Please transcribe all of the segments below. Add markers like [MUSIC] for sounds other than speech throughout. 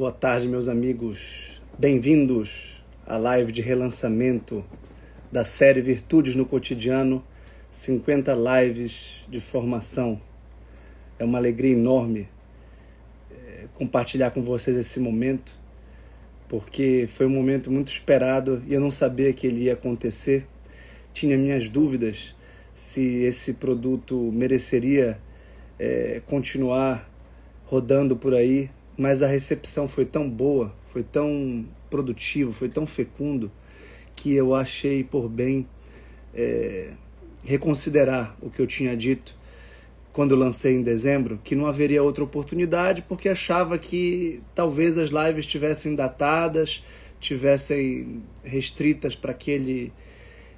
Boa tarde, meus amigos. Bem-vindos à live de relançamento da série Virtudes no Cotidiano 50 lives de formação. É uma alegria enorme eh, compartilhar com vocês esse momento, porque foi um momento muito esperado e eu não sabia que ele ia acontecer. Tinha minhas dúvidas se esse produto mereceria é, continuar rodando por aí mas a recepção foi tão boa, foi tão produtivo, foi tão fecundo, que eu achei por bem é, reconsiderar o que eu tinha dito quando lancei em dezembro, que não haveria outra oportunidade, porque achava que talvez as lives tivessem datadas, tivessem restritas para aquele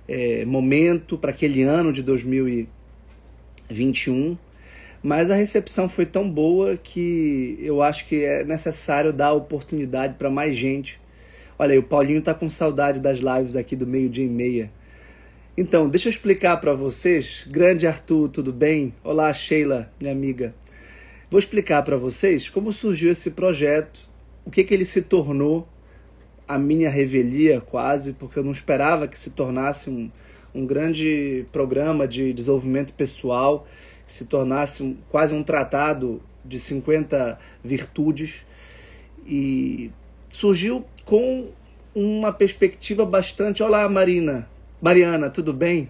é, momento, para aquele ano de 2021. Mas a recepção foi tão boa que eu acho que é necessário dar oportunidade para mais gente. Olha aí, o Paulinho tá com saudade das lives aqui do meio-dia e meia. Então, deixa eu explicar para vocês. Grande Arthur, tudo bem? Olá, Sheila, minha amiga. Vou explicar para vocês como surgiu esse projeto, o que, que ele se tornou, a minha revelia quase, porque eu não esperava que se tornasse um, um grande programa de desenvolvimento pessoal se tornasse um, quase um tratado de 50 virtudes e surgiu com uma perspectiva bastante. Olá, Marina. Mariana, tudo bem?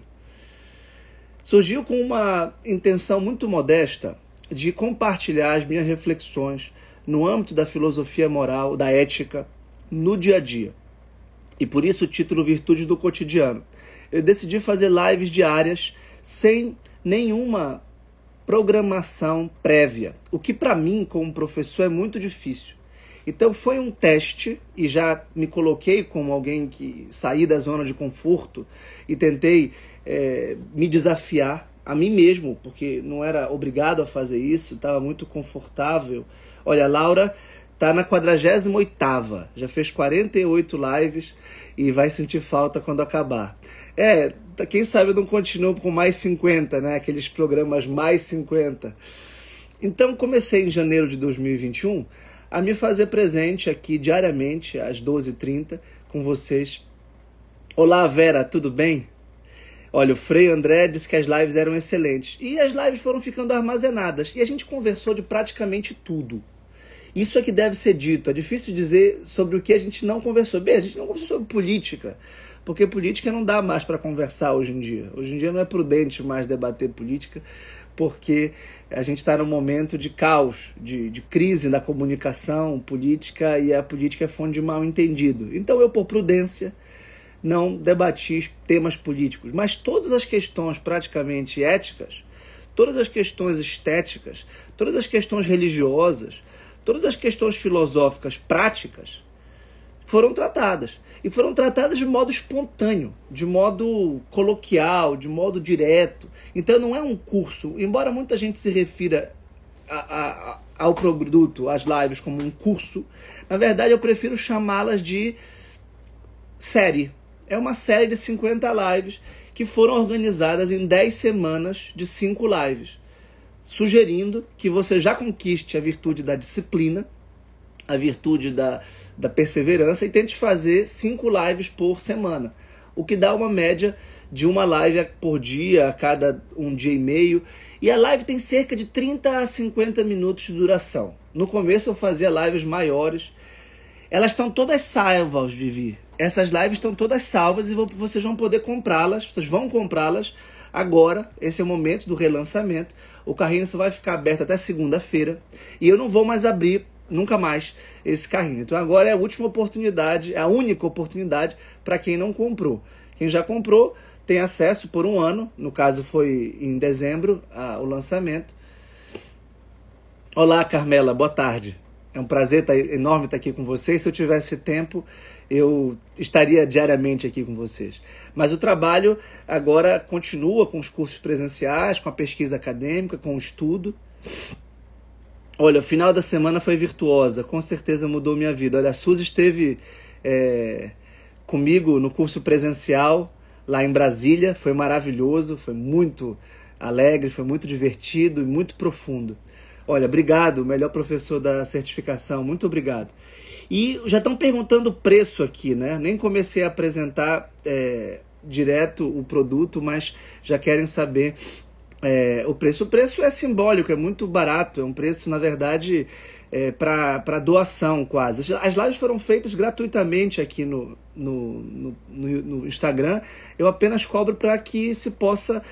Surgiu com uma intenção muito modesta de compartilhar as minhas reflexões no âmbito da filosofia moral, da ética, no dia a dia. E por isso o título Virtudes do Cotidiano. Eu decidi fazer lives diárias sem nenhuma programação prévia, o que para mim, como professor, é muito difícil. Então foi um teste e já me coloquei como alguém que saí da zona de conforto e tentei é, me desafiar a mim mesmo, porque não era obrigado a fazer isso, estava muito confortável. Olha, Laura tá na 48 já fez 48 lives e vai sentir falta quando acabar. É, quem sabe eu não continuo com mais 50, né? Aqueles programas mais 50. Então comecei em janeiro de 2021 a me fazer presente aqui diariamente às 12h30 com vocês. Olá, Vera, tudo bem? Olha, o Frei André disse que as lives eram excelentes. E as lives foram ficando armazenadas. E a gente conversou de praticamente tudo. Isso é que deve ser dito. É difícil dizer sobre o que a gente não conversou. Bem, a gente não conversou sobre política porque política não dá mais para conversar hoje em dia. Hoje em dia não é prudente mais debater política, porque a gente está num momento de caos, de, de crise na comunicação política e a política é fonte de mal entendido. Então eu, por prudência, não debati temas políticos, mas todas as questões praticamente éticas, todas as questões estéticas, todas as questões religiosas, todas as questões filosóficas práticas, foram tratadas. E foram tratadas de modo espontâneo, de modo coloquial, de modo direto. Então não é um curso, embora muita gente se refira a, a, ao produto, às lives, como um curso, na verdade eu prefiro chamá-las de série. É uma série de 50 lives que foram organizadas em 10 semanas de 5 lives, sugerindo que você já conquiste a virtude da disciplina a virtude da, da perseverança e tente fazer cinco lives por semana, o que dá uma média de uma live por dia, a cada um dia e meio. E a live tem cerca de 30 a 50 minutos de duração. No começo eu fazia lives maiores. Elas estão todas salvas, Vivi. Essas lives estão todas salvas e vocês vão poder comprá-las. Vocês vão comprá-las agora. Esse é o momento do relançamento. O carrinho só vai ficar aberto até segunda-feira. E eu não vou mais abrir nunca mais esse carrinho. Então agora é a última oportunidade, é a única oportunidade para quem não comprou. Quem já comprou tem acesso por um ano, no caso foi em dezembro a, o lançamento. Olá, Carmela, boa tarde. É um prazer tá, enorme estar tá aqui com vocês. Se eu tivesse tempo, eu estaria diariamente aqui com vocês. Mas o trabalho agora continua com os cursos presenciais, com a pesquisa acadêmica, com o estudo. Olha, o final da semana foi virtuosa, com certeza mudou minha vida. Olha, a Suzy esteve é, comigo no curso presencial lá em Brasília, foi maravilhoso, foi muito alegre, foi muito divertido e muito profundo. Olha, obrigado, melhor professor da certificação, muito obrigado. E já estão perguntando o preço aqui, né? Nem comecei a apresentar é, direto o produto, mas já querem saber é, o preço. O preço é simbólico, é muito barato, é um preço, na verdade, é, para doação quase. As lives foram feitas gratuitamente aqui no, no, no, no Instagram, eu apenas cobro para que se possa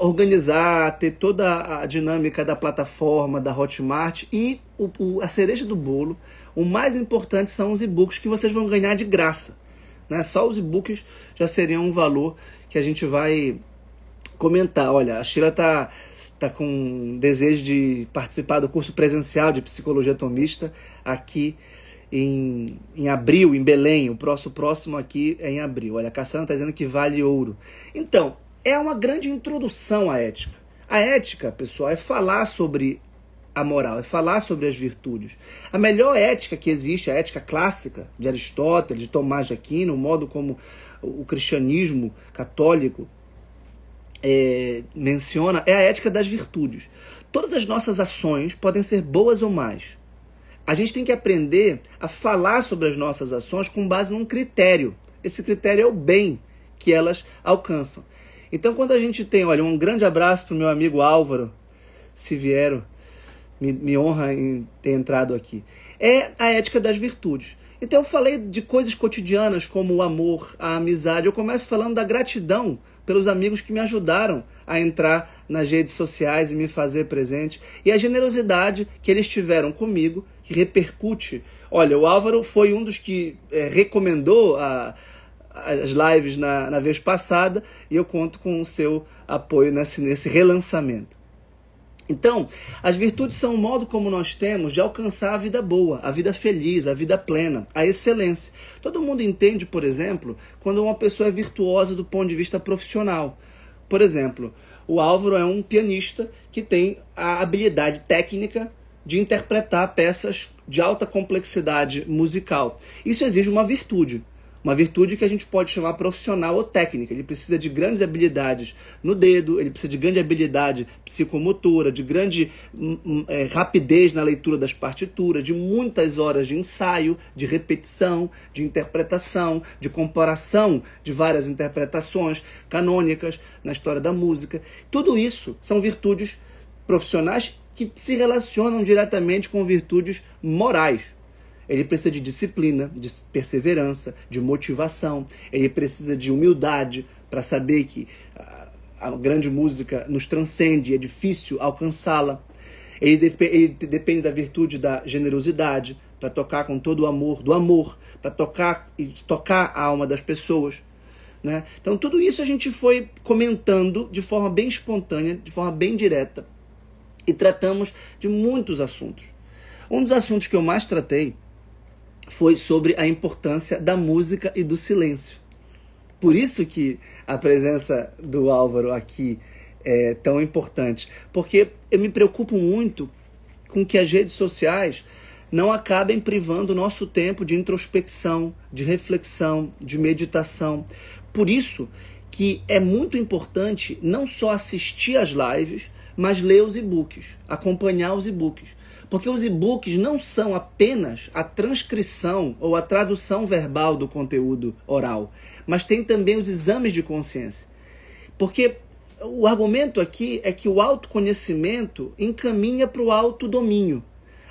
organizar, ter toda a dinâmica da plataforma, da Hotmart e o, o, a cereja do bolo. O mais importante são os e-books que vocês vão ganhar de graça. Né? Só os e-books já seriam um valor que a gente vai comentar, olha, a Sheila tá tá com desejo de participar do curso presencial de psicologia tomista aqui em, em abril, em Belém. O próximo, próximo aqui é em abril. Olha, a Cassiana está dizendo que vale ouro. Então, é uma grande introdução à ética. A ética, pessoal, é falar sobre a moral, é falar sobre as virtudes. A melhor ética que existe, a ética clássica de Aristóteles, de Tomás de Aquino, o modo como o cristianismo católico é, menciona é a ética das virtudes. Todas as nossas ações podem ser boas ou más. A gente tem que aprender a falar sobre as nossas ações com base num critério. Esse critério é o bem que elas alcançam. Então, quando a gente tem, olha, um grande abraço para o meu amigo Álvaro Siviero, me, me honra em ter entrado aqui. É a ética das virtudes. Então, eu falei de coisas cotidianas como o amor, a amizade. Eu começo falando da gratidão pelos amigos que me ajudaram a entrar nas redes sociais e me fazer presente, e a generosidade que eles tiveram comigo, que repercute. Olha, o Álvaro foi um dos que é, recomendou a, as lives na, na vez passada, e eu conto com o seu apoio nesse, nesse relançamento. Então, as virtudes são o modo como nós temos de alcançar a vida boa, a vida feliz, a vida plena, a excelência. Todo mundo entende, por exemplo, quando uma pessoa é virtuosa do ponto de vista profissional. Por exemplo, o Álvaro é um pianista que tem a habilidade técnica de interpretar peças de alta complexidade musical. Isso exige uma virtude. Uma virtude que a gente pode chamar profissional ou técnica. Ele precisa de grandes habilidades no dedo, ele precisa de grande habilidade psicomotora, de grande hum, hum, é, rapidez na leitura das partituras, de muitas horas de ensaio, de repetição, de interpretação, de comparação de várias interpretações canônicas na história da música. Tudo isso são virtudes profissionais que se relacionam diretamente com virtudes morais. Ele precisa de disciplina, de perseverança, de motivação. Ele precisa de humildade para saber que ah, a grande música nos transcende, é difícil alcançá-la. Ele, dep ele, depende da virtude da generosidade para tocar com todo o amor, do amor para tocar e tocar a alma das pessoas. Né? Então tudo isso a gente foi comentando de forma bem espontânea, de forma bem direta e tratamos de muitos assuntos. Um dos assuntos que eu mais tratei foi sobre a importância da música e do silêncio. Por isso que a presença do Álvaro aqui é tão importante, porque eu me preocupo muito com que as redes sociais não acabem privando o nosso tempo de introspecção, de reflexão, de meditação. Por isso que é muito importante não só assistir às lives, mas ler os e-books, acompanhar os e-books. Porque os e-books não são apenas a transcrição ou a tradução verbal do conteúdo oral, mas tem também os exames de consciência. Porque o argumento aqui é que o autoconhecimento encaminha para o autodomínio.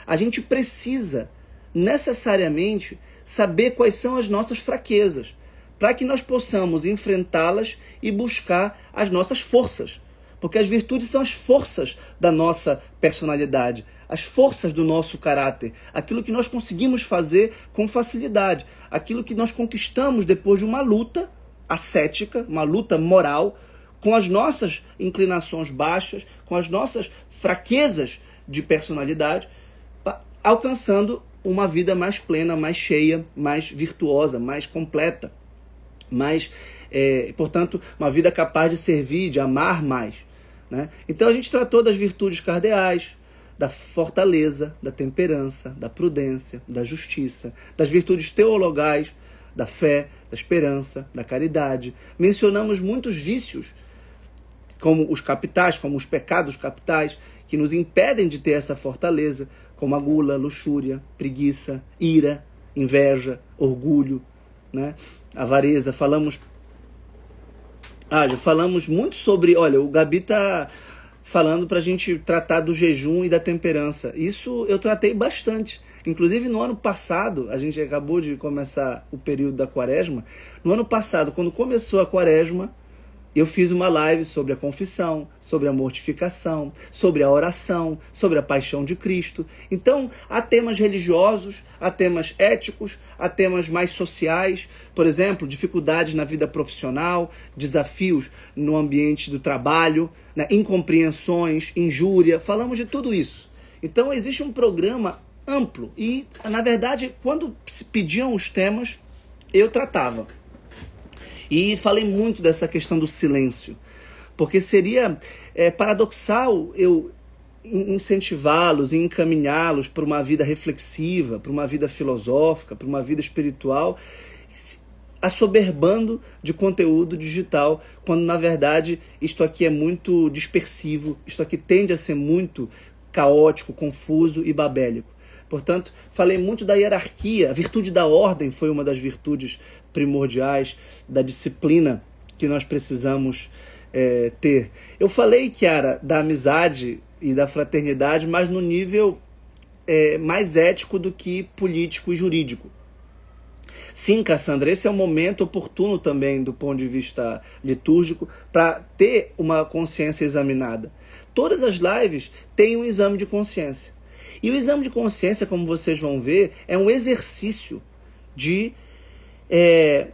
A gente precisa necessariamente saber quais são as nossas fraquezas, para que nós possamos enfrentá-las e buscar as nossas forças. Porque as virtudes são as forças da nossa personalidade as forças do nosso caráter, aquilo que nós conseguimos fazer com facilidade, aquilo que nós conquistamos depois de uma luta ascética, uma luta moral, com as nossas inclinações baixas, com as nossas fraquezas de personalidade, alcançando uma vida mais plena, mais cheia, mais virtuosa, mais completa, mais, é, portanto, uma vida capaz de servir, de amar mais. Né? Então a gente tratou das virtudes cardeais, da fortaleza, da temperança, da prudência, da justiça, das virtudes teologais, da fé, da esperança, da caridade. Mencionamos muitos vícios, como os capitais, como os pecados capitais, que nos impedem de ter essa fortaleza, como a gula, luxúria, preguiça, ira, inveja, orgulho, né? avareza. Falamos. Ah, já falamos muito sobre. Olha, o Gabi está falando para a gente tratar do jejum e da temperança. Isso eu tratei bastante. Inclusive no ano passado, a gente acabou de começar o período da quaresma. No ano passado, quando começou a quaresma, eu fiz uma live sobre a confissão, sobre a mortificação, sobre a oração, sobre a paixão de Cristo. Então, há temas religiosos, há temas éticos, há temas mais sociais, por exemplo, dificuldades na vida profissional, desafios no ambiente do trabalho, né? incompreensões, injúria. Falamos de tudo isso. Então, existe um programa amplo e, na verdade, quando se pediam os temas, eu tratava. E falei muito dessa questão do silêncio, porque seria é, paradoxal eu incentivá-los e encaminhá-los para uma vida reflexiva, para uma vida filosófica, para uma vida espiritual, assoberbando de conteúdo digital, quando na verdade isto aqui é muito dispersivo, isto aqui tende a ser muito caótico, confuso e babélico. Portanto, falei muito da hierarquia, a virtude da ordem foi uma das virtudes primordiais da disciplina que nós precisamos é, ter. Eu falei, Kiara, da amizade e da fraternidade, mas no nível é, mais ético do que político e jurídico. Sim, Cassandra, esse é um momento oportuno também do ponto de vista litúrgico para ter uma consciência examinada. Todas as lives têm um exame de consciência. E o exame de consciência, como vocês vão ver, é um exercício de é,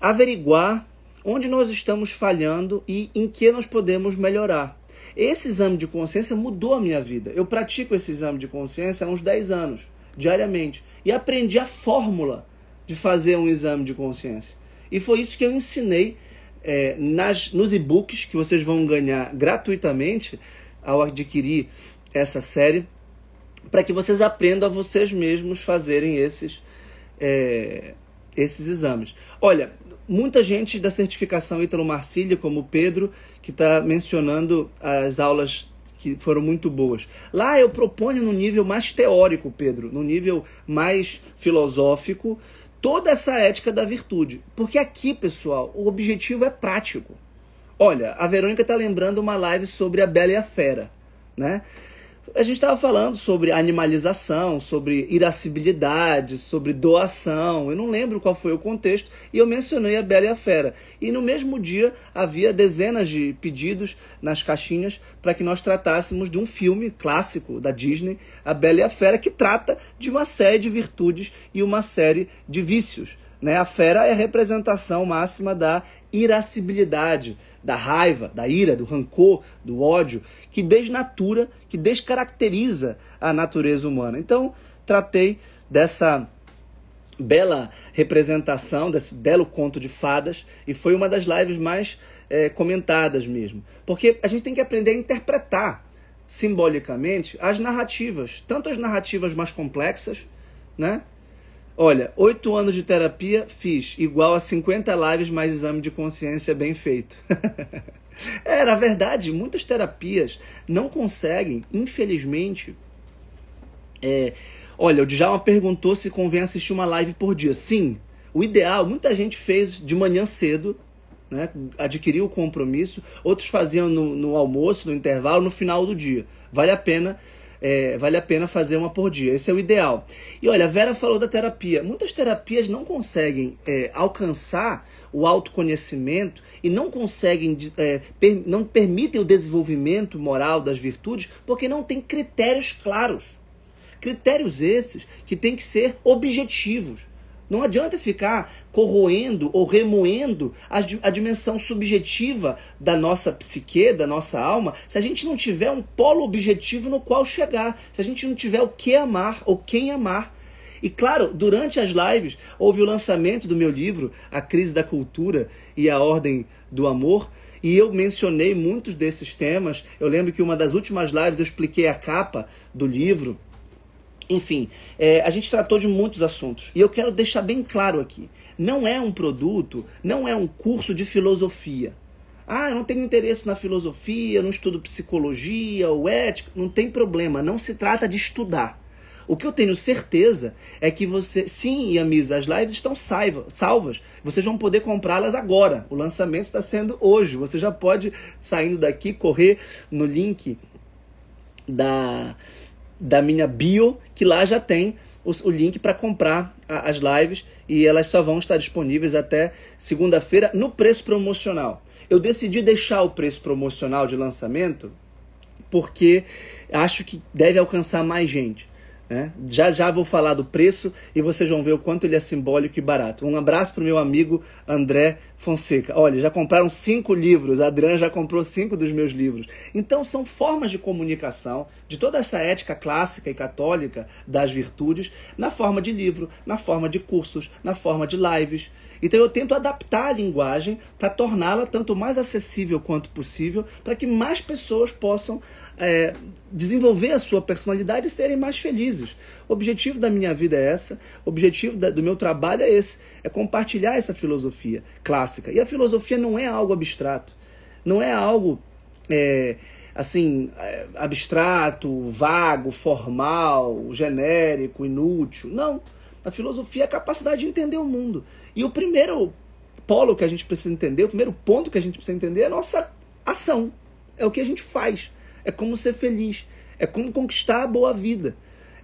averiguar onde nós estamos falhando e em que nós podemos melhorar. Esse exame de consciência mudou a minha vida. Eu pratico esse exame de consciência há uns 10 anos, diariamente, e aprendi a fórmula de fazer um exame de consciência. E foi isso que eu ensinei é, nas, nos e-books que vocês vão ganhar gratuitamente ao adquirir essa série para que vocês aprendam a vocês mesmos fazerem esses, é, esses exames. Olha, muita gente da certificação Ítalo Marcília, como o Pedro, que está mencionando as aulas que foram muito boas. Lá eu proponho no nível mais teórico, Pedro, no nível mais filosófico, toda essa ética da virtude. Porque aqui, pessoal, o objetivo é prático. Olha, a Verônica está lembrando uma live sobre a Bela e a Fera, né? A gente estava falando sobre animalização, sobre irascibilidade, sobre doação. Eu não lembro qual foi o contexto e eu mencionei a Bela e a Fera. E no mesmo dia havia dezenas de pedidos nas caixinhas para que nós tratássemos de um filme clássico da Disney, A Bela e a Fera, que trata de uma série de virtudes e uma série de vícios. Né? A fera é a representação máxima da irascibilidade, da raiva, da ira, do rancor, do ódio, que desnatura, que descaracteriza a natureza humana. Então, tratei dessa bela representação, desse belo conto de fadas, e foi uma das lives mais é, comentadas mesmo. Porque a gente tem que aprender a interpretar simbolicamente as narrativas, tanto as narrativas mais complexas, né? Olha, oito anos de terapia fiz, igual a 50 lives mais exame de consciência bem feito. [LAUGHS] é, na verdade, muitas terapias não conseguem, infelizmente. É... Olha, o Djalma perguntou se convém assistir uma live por dia. Sim, o ideal, muita gente fez de manhã cedo, né? adquiriu o compromisso, outros faziam no, no almoço, no intervalo, no final do dia. Vale a pena é, vale a pena fazer uma por dia. Esse é o ideal. E olha, a Vera falou da terapia. Muitas terapias não conseguem é, alcançar o autoconhecimento e não conseguem, é, per, não permitem o desenvolvimento moral das virtudes porque não tem critérios claros. Critérios esses que têm que ser objetivos não adianta ficar corroendo ou remoendo a, a dimensão subjetiva da nossa psique, da nossa alma, se a gente não tiver um polo objetivo no qual chegar, se a gente não tiver o que amar ou quem amar. E claro, durante as lives houve o lançamento do meu livro, A Crise da Cultura e a Ordem do Amor, e eu mencionei muitos desses temas. Eu lembro que uma das últimas lives eu expliquei a capa do livro enfim, é, a gente tratou de muitos assuntos. E eu quero deixar bem claro aqui: não é um produto, não é um curso de filosofia. Ah, eu não tenho interesse na filosofia, não estudo psicologia ou ética. Não tem problema, não se trata de estudar. O que eu tenho certeza é que você. Sim, Yamiza, as lives estão saiva salvas. Vocês vão poder comprá-las agora. O lançamento está sendo hoje. Você já pode, saindo daqui, correr no link da da minha bio, que lá já tem o, o link para comprar a, as lives e elas só vão estar disponíveis até segunda-feira no preço promocional. Eu decidi deixar o preço promocional de lançamento porque acho que deve alcançar mais gente. Né? Já já vou falar do preço e vocês vão ver o quanto ele é simbólico e barato. Um abraço para o meu amigo André Fonseca, olha, já compraram cinco livros, a Adriana já comprou cinco dos meus livros. Então são formas de comunicação de toda essa ética clássica e católica das virtudes na forma de livro, na forma de cursos, na forma de lives. Então eu tento adaptar a linguagem para torná-la tanto mais acessível quanto possível, para que mais pessoas possam é, desenvolver a sua personalidade e serem mais felizes. O objetivo da minha vida é essa, o objetivo da, do meu trabalho é esse, é compartilhar essa filosofia clássica. E a filosofia não é algo abstrato, não é algo é, assim é, abstrato, vago, formal, genérico, inútil. Não. A filosofia é a capacidade de entender o mundo. E o primeiro polo que a gente precisa entender, o primeiro ponto que a gente precisa entender é a nossa ação. É o que a gente faz. É como ser feliz. É como conquistar a boa vida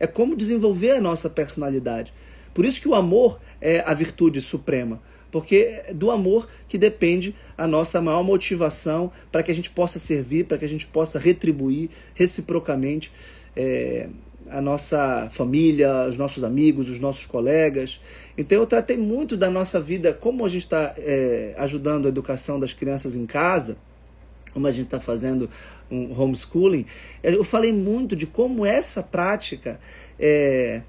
é como desenvolver a nossa personalidade. Por isso que o amor é a virtude suprema, porque é do amor que depende a nossa maior motivação para que a gente possa servir, para que a gente possa retribuir reciprocamente é, a nossa família, os nossos amigos, os nossos colegas. Então eu tratei muito da nossa vida, como a gente está é, ajudando a educação das crianças em casa como a gente está fazendo um homeschooling, é, eu falei muito de como essa prática é,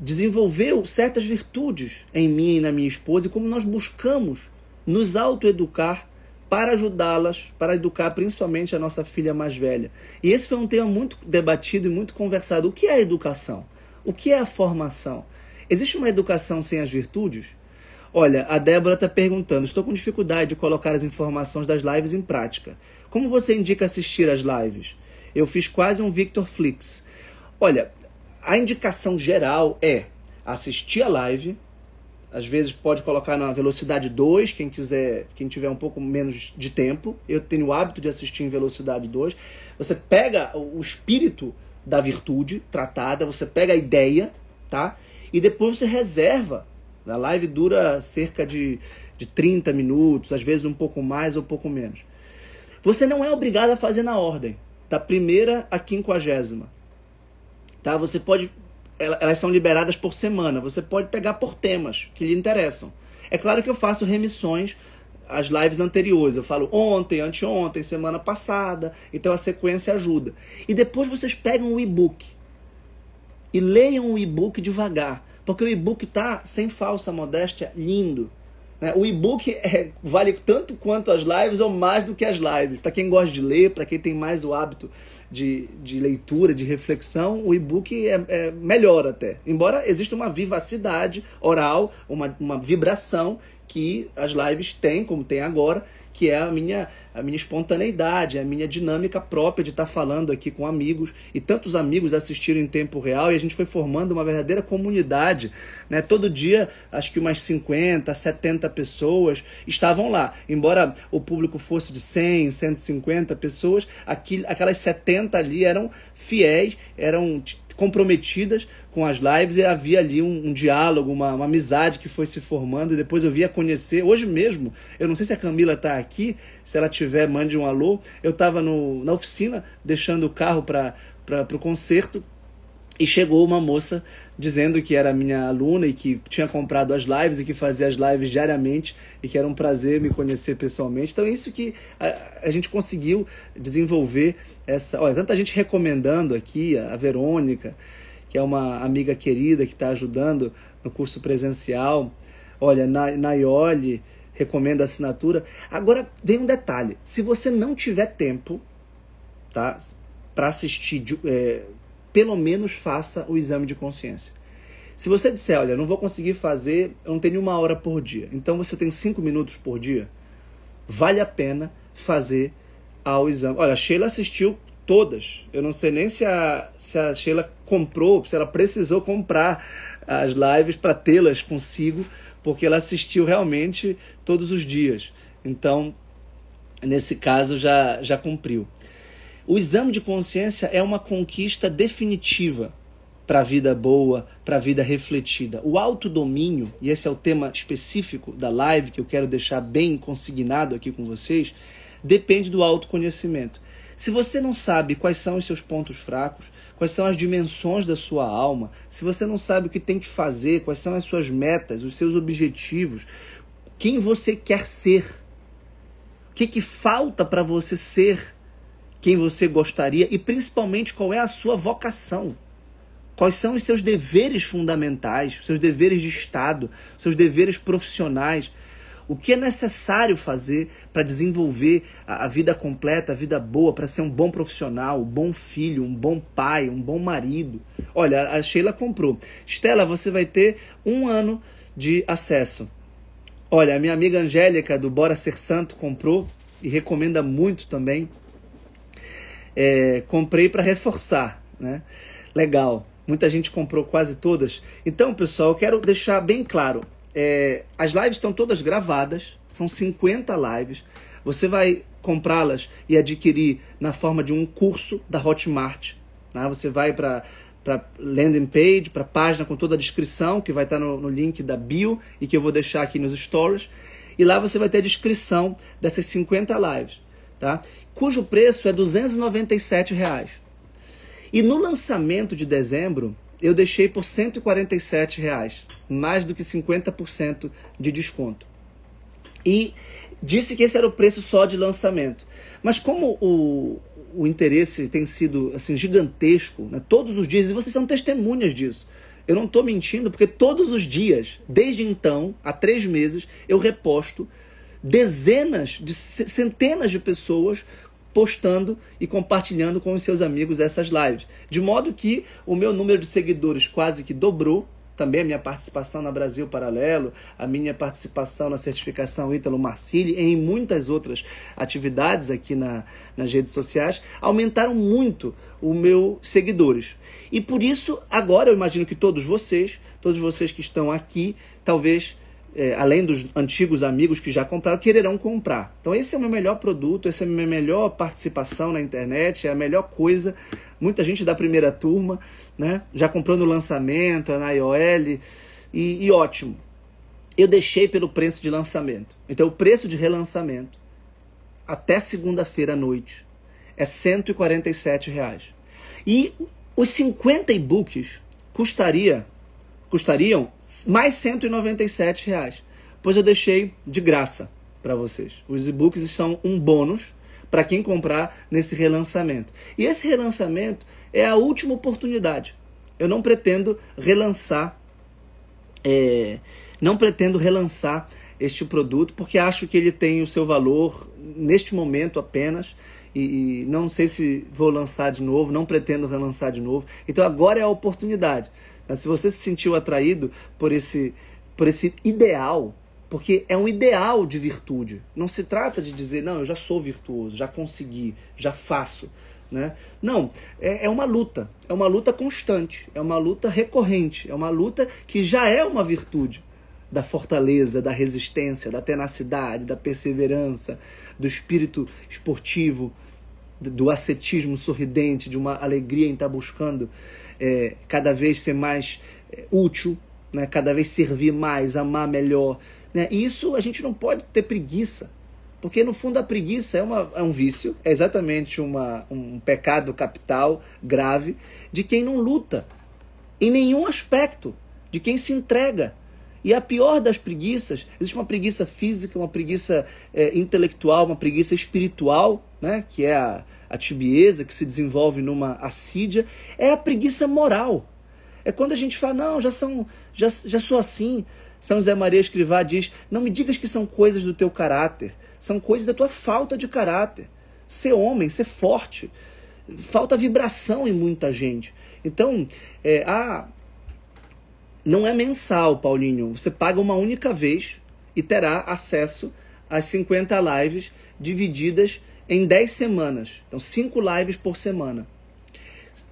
desenvolveu certas virtudes em mim e na minha esposa e como nós buscamos nos autoeducar para ajudá-las, para educar principalmente a nossa filha mais velha. E esse foi um tema muito debatido e muito conversado. O que é a educação? O que é a formação? Existe uma educação sem as virtudes? Olha, a Débora está perguntando: estou com dificuldade de colocar as informações das lives em prática. Como você indica assistir as lives? Eu fiz quase um Victor Flix. Olha, a indicação geral é assistir a live. Às vezes pode colocar na velocidade 2, quem quiser, quem tiver um pouco menos de tempo. Eu tenho o hábito de assistir em velocidade 2. Você pega o espírito da virtude tratada, você pega a ideia, tá? E depois você reserva a live dura cerca de, de 30 minutos, às vezes um pouco mais ou um pouco menos. Você não é obrigado a fazer na ordem, da primeira à quinquagésima. Tá? Você pode. Elas são liberadas por semana. Você pode pegar por temas que lhe interessam. É claro que eu faço remissões às lives anteriores. Eu falo ontem, anteontem, semana passada. Então a sequência ajuda. E depois vocês pegam o e-book. E leiam o e-book devagar. Porque o e-book tá, sem falsa modéstia, lindo. Né? O e-book [LAUGHS] é, vale tanto quanto as lives ou mais do que as lives. Para quem gosta de ler, para quem tem mais o hábito de, de leitura, de reflexão, o e-book é, é, melhor até. Embora exista uma vivacidade oral, uma, uma vibração que as lives têm, como tem agora, que é a minha a minha espontaneidade, a minha dinâmica própria de estar tá falando aqui com amigos e tantos amigos assistiram em tempo real e a gente foi formando uma verdadeira comunidade, né? Todo dia, acho que umas 50, 70 pessoas estavam lá. Embora o público fosse de 100, 150 pessoas, aquilo, aquelas 70 ali eram fiéis, eram comprometidas com as lives e havia ali um, um diálogo, uma, uma, amizade que foi se formando e depois eu via conhecer. Hoje mesmo, eu não sei se a Camila está aqui, se ela tiver, mande um alô. Eu estava na oficina deixando o carro para para o concerto e chegou uma moça dizendo que era minha aluna e que tinha comprado as lives e que fazia as lives diariamente e que era um prazer me conhecer pessoalmente. Então, é isso que a, a gente conseguiu desenvolver essa. Olha, tanta gente recomendando aqui, a Verônica, que é uma amiga querida que está ajudando no curso presencial. Olha, na, Naioli recomenda a assinatura. Agora, tem um detalhe: se você não tiver tempo, tá? Para assistir. É, pelo menos faça o exame de consciência. Se você disser, olha, não vou conseguir fazer, eu não tenho uma hora por dia, então você tem cinco minutos por dia, vale a pena fazer ao exame. Olha, a Sheila assistiu todas. Eu não sei nem se a, se a Sheila comprou, se ela precisou comprar as lives para tê-las consigo, porque ela assistiu realmente todos os dias. Então, nesse caso, já, já cumpriu. O exame de consciência é uma conquista definitiva para a vida boa, para a vida refletida. O autodomínio, e esse é o tema específico da live que eu quero deixar bem consignado aqui com vocês, depende do autoconhecimento. Se você não sabe quais são os seus pontos fracos, quais são as dimensões da sua alma, se você não sabe o que tem que fazer, quais são as suas metas, os seus objetivos, quem você quer ser, o que, que falta para você ser quem você gostaria e principalmente qual é a sua vocação. Quais são os seus deveres fundamentais, seus deveres de Estado, seus deveres profissionais, o que é necessário fazer para desenvolver a, a, vida completa, a vida boa, para ser um bom profissional, um bom filho, um bom pai, um bom marido. Olha, a Sheila comprou. Estela, você vai ter um ano de acesso. Olha, a minha amiga Angélica do Bora Ser Santo comprou e recomenda muito também é, comprei para reforçar, né? Legal. Muita gente comprou quase todas. Então, pessoal, eu quero deixar bem claro. É, as lives estão todas gravadas, são 50 lives. Você vai comprá-las e adquirir na forma de um curso da Hotmart. Né? Você vai para para landing page, para página com toda a descrição, que vai estar tá no, no link da bio e que eu vou deixar aqui nos stories. E lá você vai ter a descrição dessas 50 lives tá? cujo preço é R$ 297. Reais. E no lançamento de dezembro, eu deixei por R$ 147, reais, mais do que 50% de desconto. E disse que esse era o preço só de lançamento. Mas como o, o interesse tem sido assim gigantesco, né? todos os dias, e vocês são testemunhas disso, eu não estou mentindo, porque todos os dias, desde então, há três meses, eu reposto dezenas, de centenas de pessoas postando e compartilhando com os seus amigos essas lives. De modo que o meu número de seguidores quase que dobrou, também a minha participação na Brasil Paralelo, a minha participação na certificação Ítalo Marcilli e em muitas outras atividades aqui na, nas redes sociais, aumentaram muito os meus seguidores. E por isso, agora eu imagino que todos vocês, todos vocês que estão aqui, talvez é, além dos antigos amigos que já compraram, quererão comprar. Então esse é o meu melhor produto, essa é a minha melhor participação na internet, é a melhor coisa. Muita gente da primeira turma, né? Já comprou no lançamento, é na IOL, e, e ótimo. Eu deixei pelo preço de lançamento. Então o preço de relançamento até segunda-feira à noite é 147 reais. E os 50 e-books custaria custariam mais 197 reais, pois eu deixei de graça para vocês. Os e-books são um bônus para quem comprar nesse relançamento. E esse relançamento é a última oportunidade. Eu não pretendo relançar, é, não pretendo relançar este produto porque acho que ele tem o seu valor neste momento apenas e, e não sei se vou lançar de novo, não pretendo relançar de novo. Então agora é a oportunidade. Né? Se você se sentiu atraído por esse, por esse ideal, porque é um ideal de virtude. Não se trata de dizer, não, eu já sou virtuoso, já consegui, já faço. Né? Não, é, é uma luta. É uma luta constante, é uma luta recorrente, é uma luta que já é uma virtude da fortaleza, da resistência, da tenacidade, da perseverança, do espírito esportivo, do ascetismo sorridente, de uma alegria em estar tá buscando é, cada vez ser mais é, útil, né? cada vez servir mais, amar melhor. Né? E isso a gente não pode ter preguiça, porque no fundo a preguiça é, uma, é um vício, é exatamente uma, um pecado capital, grave, de quem não luta em nenhum aspecto, de quem se entrega, e a pior das preguiças, existe uma preguiça física, uma preguiça é, intelectual, uma preguiça espiritual, né? que é a, a tibieza, que se desenvolve numa assídia, é a preguiça moral. É quando a gente fala, não, já, são, já, já sou assim. São José Maria Escrivá diz, não me digas que são coisas do teu caráter, são coisas da tua falta de caráter. Ser homem, ser forte. Falta vibração em muita gente. Então, é, há não é mensal, Paulinho. Você paga uma única vez e terá acesso às 50 lives divididas em 10 semanas. Então, 5 lives por semana.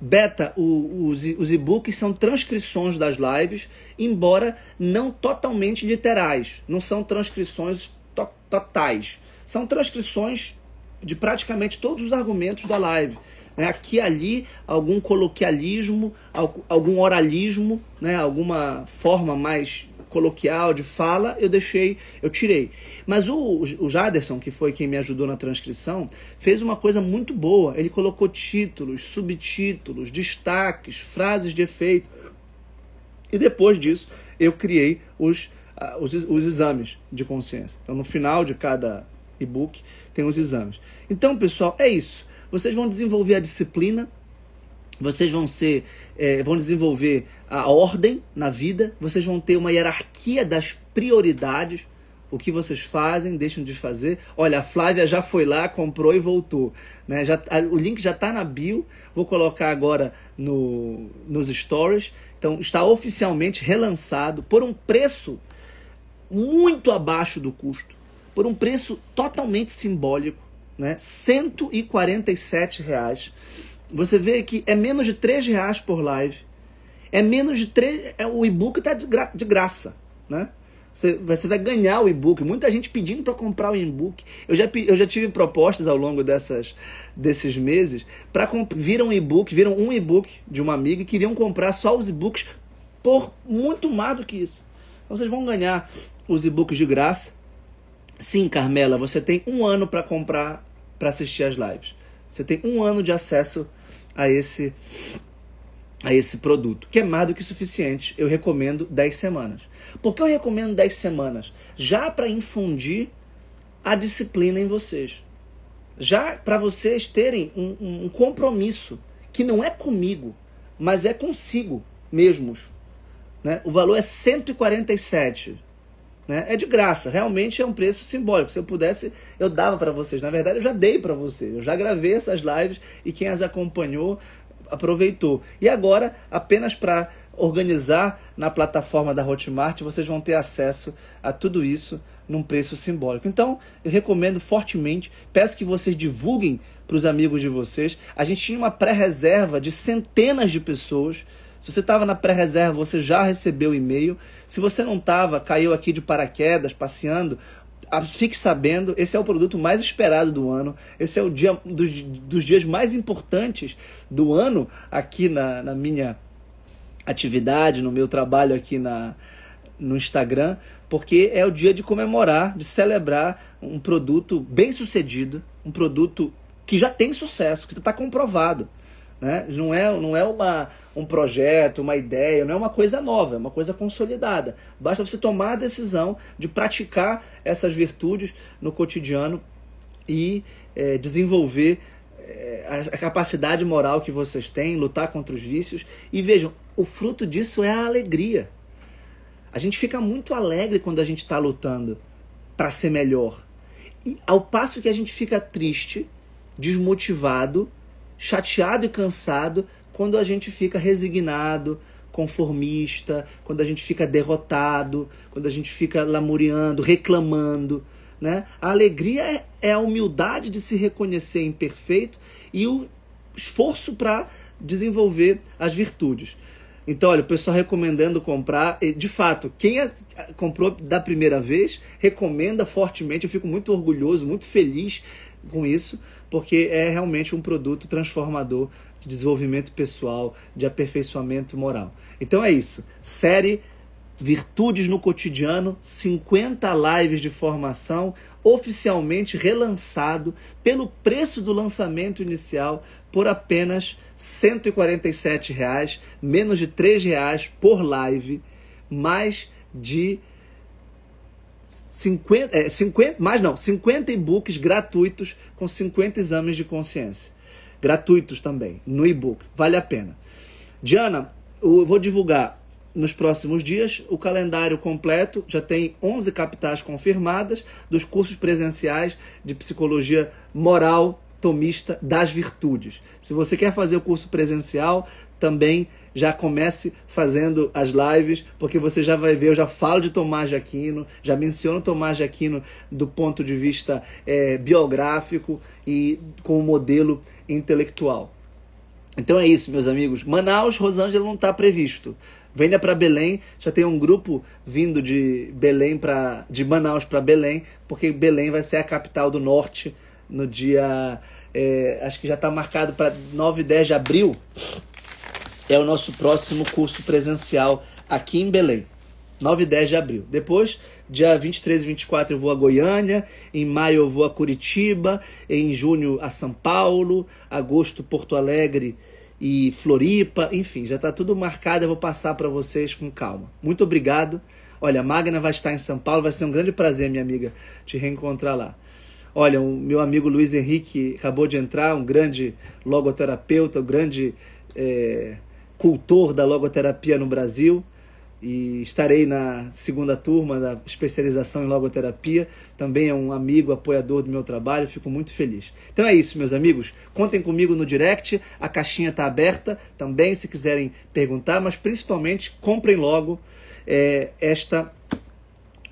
Beta, o, os, os e-books são transcrições das lives, embora não totalmente literais. Não são transcrições to totais. São transcrições de praticamente todos os argumentos da live né? aqui ali algum coloquialismo, algum oralismo, né? alguma forma mais coloquial de fala, eu deixei, eu tirei. Mas o, o Jaderson, que foi quem me ajudou na transcrição, fez uma coisa muito boa. Ele colocou títulos, subtítulos, destaques, frases de efeito. E depois disso, eu criei os, os, os exames de consciência. Então, no final de cada e-book tem os exames. Então, pessoal, é isso vocês vão desenvolver a disciplina, vocês vão ser, é, vão desenvolver a ordem na vida, vocês vão ter uma hierarquia das prioridades, o que vocês fazem, deixam de fazer. Olha, a Flávia já foi lá, comprou e voltou. Né? Já, a, tá, o link já está na bio, vou colocar agora no, nos stories. Então, está oficialmente relançado por um preço muito abaixo do custo, por um preço totalmente simbólico né? 147 reais. Você vê que é menos de 3 reais por live. É menos de 3. É, o e-book está de, gra, de graça. Né? Você, você vai ganhar o e-book. Muita gente pedindo para comprar o e-book. Eu já, eu já tive propostas ao longo dessas, desses meses para viram um e-book, viram um e-book de uma amiga e queriam comprar só os e-books por muito mais do que isso. Então, vocês vão ganhar os e-books de graça. Sim, Carmela, você tem um ano para comprar para assistir as lives. Você tem um ano de acesso a esse a esse produto, que é mais do que suficiente. Eu recomendo 10 semanas. Por que eu recomendo 10 semanas? Já para infundir a disciplina em vocês. Já para vocês terem um, um compromisso que não é comigo, mas é consigo mesmos. Né? O valor é 147. Né? É de graça, realmente é um preço simbólico. Se eu pudesse, eu dava para vocês. Na verdade, eu já dei para vocês. Eu já gravei essas lives e quem as acompanhou aproveitou. E agora, apenas para organizar na plataforma da Hotmart, vocês vão ter acesso a tudo isso num preço simbólico. Então, eu recomendo fortemente, peço que vocês divulguem para os amigos de vocês. A gente tinha uma pré-reserva de centenas de pessoas se você estava na pré-reserva, você já recebeu o e-mail. Se você não estava, caiu aqui de paraquedas, passeando, fique sabendo, esse é o produto mais esperado do ano, esse é o dia dos, dos dias mais importantes do ano aqui na, na minha atividade, no meu trabalho aqui na, no Instagram, porque é o dia de comemorar, de celebrar um produto bem sucedido, um produto que já tem sucesso, que está comprovado. Né? Não é, não é uma, um projeto, uma ideia, não é uma coisa nova, é uma coisa consolidada. Basta você tomar a decisão de praticar essas virtudes no cotidiano e é, desenvolver é, a, a capacidade moral que vocês têm, lutar contra os vícios. E vejam, o fruto disso é a alegria. A gente fica muito alegre quando a gente está lutando para ser melhor. E ao passo que a gente fica triste, desmotivado chateado e cansado quando a gente fica resignado, conformista, quando a gente fica derrotado, quando a gente fica lamuriando, reclamando. Né? A alegria é, é a humildade de se reconhecer imperfeito e o esforço para desenvolver as virtudes. Então, olha, o pessoal recomendando comprar. De fato, quem comprou da primeira vez, recomenda fortemente. Eu fico muito orgulhoso, muito feliz com isso porque é realmente um produto transformador de desenvolvimento pessoal, de aperfeiçoamento moral. Então é isso. Série Virtudes no Cotidiano, 50 lives de formação, oficialmente relançado pelo preço do lançamento inicial por apenas R$ reais, menos de R$ reais por live, mais de 50, é, 50, mais não, 50 e-books gratuitos com 50 exames de consciência. Gratuitos também, no e-book. Vale a pena. Diana, eu vou divulgar nos próximos dias o calendário completo. Já tem 11 capitais confirmadas dos cursos presenciais de psicologia moral tomista das virtudes. Se você quer fazer o curso presencial, também já comece fazendo as lives, porque você já vai ver, eu já falo de Tomás de Aquino, já menciono Tomás de Aquino do ponto de vista é, biográfico e com o modelo intelectual. Então é isso, meus amigos. Manaus, Rosângela não está previsto. Venha para Belém, já tem um grupo vindo de Belém para de Manaus para Belém, porque Belém vai ser a capital do norte no dia é, acho que já está marcado para 9 e 10 de abril, é o nosso próximo curso presencial aqui em Belém. 9 e 10 de abril. Depois, dia 23 e 24 eu vou a Goiânia, em maio eu vou a Curitiba, em junho a São Paulo, agosto Porto Alegre e Floripa, enfim, já está tudo marcado, eu vou passar para vocês com calma. Muito obrigado. Olha, a Magna vai estar em São Paulo, vai ser um grande prazer, minha amiga, te reencontrar lá. Olha, o um, meu amigo Luiz Henrique acabou de entrar, um grande logoterapeuta, um grande é, cultor da logoterapia no Brasil. E estarei na segunda turma da especialização em logoterapia. Também é um amigo, apoiador do meu trabalho, fico muito feliz. Então é isso, meus amigos. Contem comigo no direct, a caixinha está aberta também se quiserem perguntar, mas principalmente comprem logo é, esta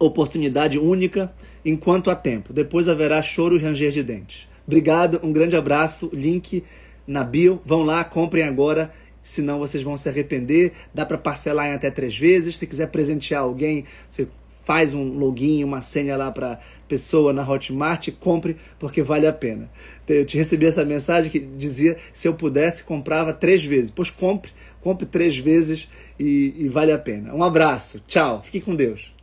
oportunidade única enquanto há tempo. Depois haverá choro e ranger de dentes. Obrigado, um grande abraço. Link na bio. Vão lá, comprem agora senão vocês vão se arrepender. Dá para parcelar em até três vezes. Se quiser presentear alguém, você faz um login, uma senha lá para pessoa na Hotmart, compre porque vale a pena. Eu te recebi essa mensagem que dizia se eu pudesse comprava três vezes. Pois compre, compre três vezes e, e vale a pena. Um abraço, tchau, fique com Deus.